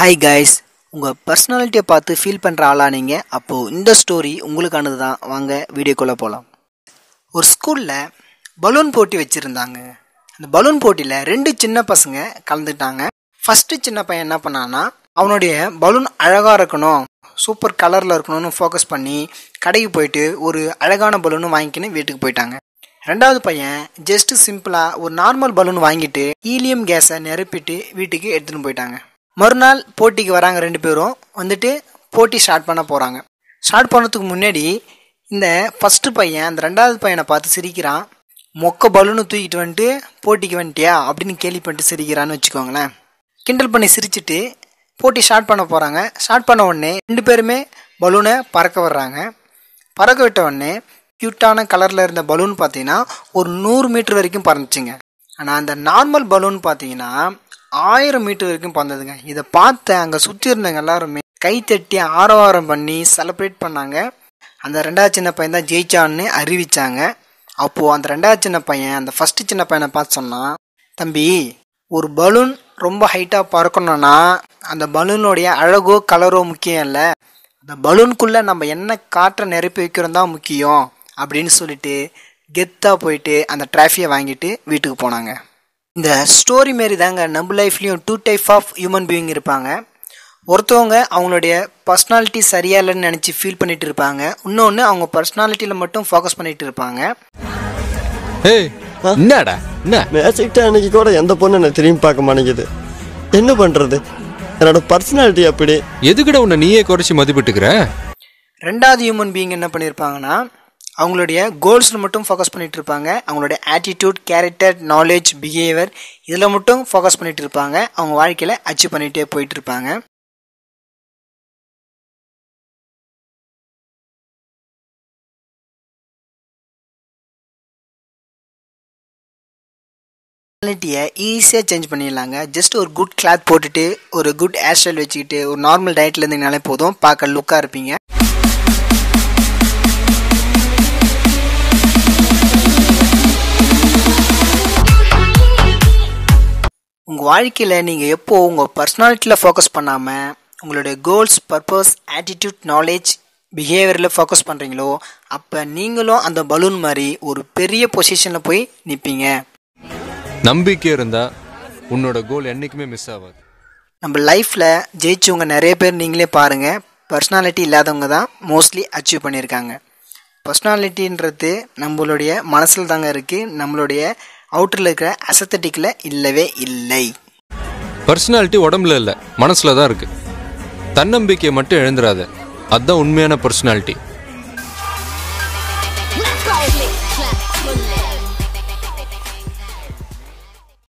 hi guys உங்கள் பர்சனாலிட்டியை பார்த்து feel பண்ணுற ஆளாக நீங்கள் அப்போது இந்த ஸ்டோரி உங்களுக்கானது தான் வாங்க வீடியோக்குள்ளே போகலாம் ஒரு ஸ்கூலில் பலூன் போட்டி வச்சுருந்தாங்க அந்த பலூன் போட்டியில் ரெண்டு சின்ன பசங்க கலந்துட்டாங்க ஃபஸ்ட்டு சின்ன பையன் என்ன பண்ணான்னா அவனுடைய பலூன் அழகாக இருக்கணும் சூப்பர் கலரில் இருக்கணும்னு ஃபோக்கஸ் பண்ணி கடைக்கு போயிட்டு ஒரு அழகான பலூனு வாங்கிக்கின்னு வீட்டுக்கு போயிட்டாங்க ரெண்டாவது பையன் ஜஸ்ட்டு சிம்பிளாக ஒரு நார்மல் பலூன் வாங்கிட்டு ஈலியம் கேஸை நிரப்பிட்டு வீட்டுக்கு எடுத்துகிட்டு போயிட்டாங்க மறுநாள் போட்டிக்கு வராங்க ரெண்டு பேரும் வந்துட்டு போட்டி ஸ்டார்ட் பண்ண போகிறாங்க ஸ்டார்ட் பண்ணுறதுக்கு முன்னாடி இந்த ஃபஸ்ட்டு பையன் அந்த ரெண்டாவது பையனை பார்த்து சிரிக்கிறான் மொக்க பலூனு தூக்கிட்டு வந்துட்டு போட்டிக்கு வந்துட்டியா அப்படின்னு கேள்வி பண்ணிட்டு சிரிக்கிறான்னு வச்சுக்கோங்களேன் கிண்டல் பண்ணி சிரிச்சுட்டு போட்டி ஸ்டார்ட் பண்ண போகிறாங்க ஸ்டார்ட் பண்ண உடனே ரெண்டு பேருமே பலூனை பறக்க வர்றாங்க பறக்க விட்ட உடனே க்யூட்டான கலரில் இருந்த பலூன் பார்த்தீங்கன்னா ஒரு நூறு மீட்டர் வரைக்கும் பறந்துச்சுங்க ஆனால் அந்த நார்மல் பலூன் பார்த்தீங்கன்னா ஆயிரம் மீட்டர் வரைக்கும் பறந்ததுங்க இதை பார்த்து அங்கே சுற்றி இருந்தவங்க எல்லாருமே கை தட்டி ஆரவாரம் பண்ணி செலப்ரேட் பண்ணாங்க அந்த ரெண்டாவது சின்ன பையன் தான் ஜெயிச்சான்னு அறிவித்தாங்க அப்போது அந்த ரெண்டாவது சின்ன பையன் அந்த ஃபஸ்ட்டு சின்ன பையனை பார்த்து சொன்னான் தம்பி ஒரு பலூன் ரொம்ப ஹைட்டாக பறக்கணும்னா அந்த பலூனுடைய அழகோ கலரோ முக்கியம் இல்லை அந்த பலூனுக்குள்ளே நம்ம என்ன காற்றை நிரப்பி வைக்கிறோம் தான் முக்கியம் அப்படின்னு சொல்லிட்டு கெத்தாக போயிட்டு அந்த ட்ராஃபியை வாங்கிட்டு வீட்டுக்கு போனாங்க இந்த ஸ்டோரி மாரி தாங்க நம்ம லைஃப்லேயும் two type of human being இருப்பாங்க ஒருத்தவங்க அவங்களுடைய பர்சனாலிட்டி சரியா இல்லைன்னு நினச்சி ஃபீல் பண்ணிட்டு இருப்பாங்க இன்னொன்று அவங்க பர்சனாலிட்டியில் மட்டும் ஃபோக்கஸ் பண்ணிட்டு இருப்பாங்க என்னடா என்ன பேசிக்கிட்ட அன்னைக்கு கூட எந்த பொண்ணு என்னை திரும்பி பார்க்க மாட்டேங்குது என்ன பண்ணுறது என்னோட பர்சனாலிட்டி அப்படி எதுக்கிட உன்னை நீயே குறைச்சி மதிப்பிட்டுக்கிற ரெண்டாவது ஹியூமன் பீயிங் என்ன பண்ணியிருப்பாங்கன்னா அவங்களுடைய கோல்ஸில் மட்டும் ஃபோக்கஸ் பண்ணிகிட்டு இருப்பாங்க அவங்களுடைய ஆட்டிடியூட் கேரக்டர் நாலேஜ் பிஹேவியர் இதில் மட்டும் ஃபோக்கஸ் பண்ணிகிட்டு இருப்பாங்க அவங்க வாழ்க்கையில் அச்சீவ் பண்ணிகிட்டே போயிட்டு இருப்பாங்க பர்சனாலிட்டியை ஈஸியாக சேஞ்ச் பண்ணிடலாங்க ஜஸ்ட் ஒரு குட் கிளாத் போட்டுட்டு ஒரு குட் ஹேர் ஸ்டைல் வச்சுக்கிட்டு ஒரு நார்மல் டயட்டில் இருந்தீங்கனாலே போதும் பார்க்க லுக்காக இருப்பீங்க வாழ்க்கையில் நீங்கள் எப்போது உங்கள் பர்சனாலிட்டியில் ஃபோக்கஸ் பண்ணாமல் உங்களுடைய கோல்ஸ் பர்பஸ் ஆட்டிடியூட் நாலேஜ் பிஹேவியரில் ஃபோக்கஸ் பண்ணுறீங்களோ அப்போ நீங்களும் அந்த பலூன் மாதிரி ஒரு பெரிய பொசிஷனில் போய் நிற்பீங்க நம்பிக்கை இருந்தால் உன்னோட கோல் என்றைக்குமே மிஸ் ஆகாது நம்ம லைஃப்பில் ஜெயிச்சவங்க நிறைய பேர் நீங்களே பாருங்கள் பர்சனாலிட்டி இல்லாதவங்க தான் மோஸ்ட்லி அச்சீவ் பண்ணியிருக்காங்க பர்சனாலிட்டின்றது நம்மளுடைய மனசில் தாங்க இருக்குது நம்மளுடைய அவுட்டரில் இருக்கிற அசத்தட்டிக்கில் இல்லவே இல்லை பர்சனாலிட்டி உடம்புல இல்லை மனசில் தான் இருக்குது தன்னம்பிக்கையை மட்டும் எழுந்துடாத அதுதான் உண்மையான பர்சனாலிட்டி